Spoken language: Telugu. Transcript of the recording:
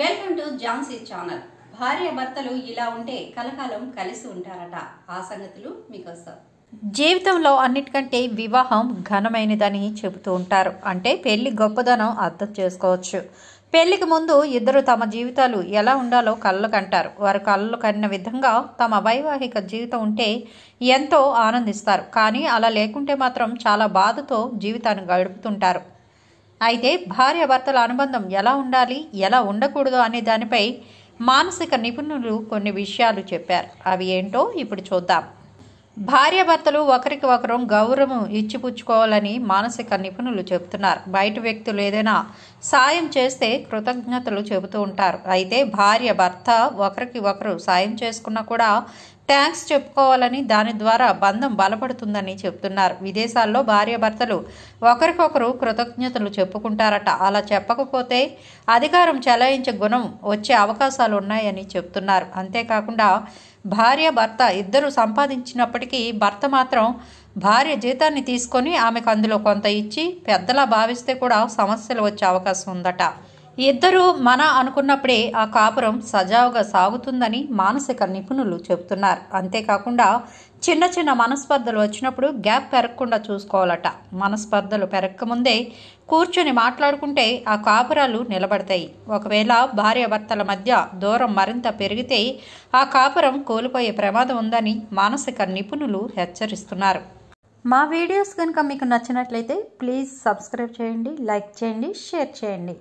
వెల్కమ్ టు జాన్సీ ఛానల్ భార్య భర్తలు ఇలా ఉంటే కలకాలం కలిసి ఉంటారట ఆ సంగతులు వస్తాం జీవితంలో అన్నిటికంటే వివాహం ఘనమైనదని చెబుతూ ఉంటారు అంటే పెళ్లి గొప్పదనం అర్థం చేసుకోవచ్చు పెళ్లికి ముందు ఇద్దరు తమ జీవితాలు ఎలా ఉండాలో కళ్ళు కంటారు వారు కళ్ళు కన్న విధంగా తమ వైవాహిక జీవితం ఉంటే ఎంతో ఆనందిస్తారు కానీ అలా లేకుంటే మాత్రం చాలా బాధతో జీవితాన్ని గడుపుతుంటారు అయితే భార్య భర్తల అనుబంధం ఎలా ఉండాలి ఎలా ఉండకూడదు అనే దానిపై మానసిక నిపుణులు కొన్ని విషయాలు చెప్పారు అవి ఏంటో ఇప్పుడు చూద్దాం భార్య భర్తలు ఒకరికి ఒకరు గౌరవం ఇచ్చిపుచ్చుకోవాలని మానసిక నిపుణులు చెబుతున్నారు బయట వ్యక్తులు ఏదైనా సాయం చేస్తే కృతజ్ఞతలు చెబుతూ ఉంటారు అయితే భార్య భర్త ఒకరికి ఒకరు సాయం చేసుకున్నా కూడా ట్యాంక్స్ చెప్పుకోవాలని దాని ద్వారా బంధం బలపడుతుందని చెప్తున్నారు విదేశాల్లో భర్తలు ఒకరికొకరు కృతజ్ఞతలు చెప్పుకుంటారట అలా చెప్పకపోతే అధికారం చెలాయించే గుణం వచ్చే అవకాశాలు ఉన్నాయని చెప్తున్నారు అంతేకాకుండా భార్య భర్త ఇద్దరు సంపాదించినప్పటికీ భర్త మాత్రం భార్య జీతాన్ని తీసుకొని ఆమెకు అందులో కొంత ఇచ్చి పెద్దలా భావిస్తే కూడా సమస్యలు వచ్చే అవకాశం ఉందట ఇద్దరూ మన అనుకున్నప్పుడే ఆ కాపురం సజావుగా సాగుతుందని మానసిక నిపుణులు చెబుతున్నారు అంతేకాకుండా చిన్న చిన్న మనస్పర్ధలు వచ్చినప్పుడు గ్యాప్ పెరగకుండా చూసుకోవాలట మనస్పర్ధలు పెరగకముందే కూర్చొని మాట్లాడుకుంటే ఆ కాపురాలు నిలబడతాయి ఒకవేళ భార్యాభర్తల మధ్య దూరం మరింత పెరిగితే ఆ కాపురం కోల్పోయే ప్రమాదం ఉందని మానసిక నిపుణులు హెచ్చరిస్తున్నారు మా వీడియోస్ కనుక మీకు నచ్చినట్లయితే ప్లీజ్ సబ్స్క్రైబ్ చేయండి లైక్ చేయండి షేర్ చేయండి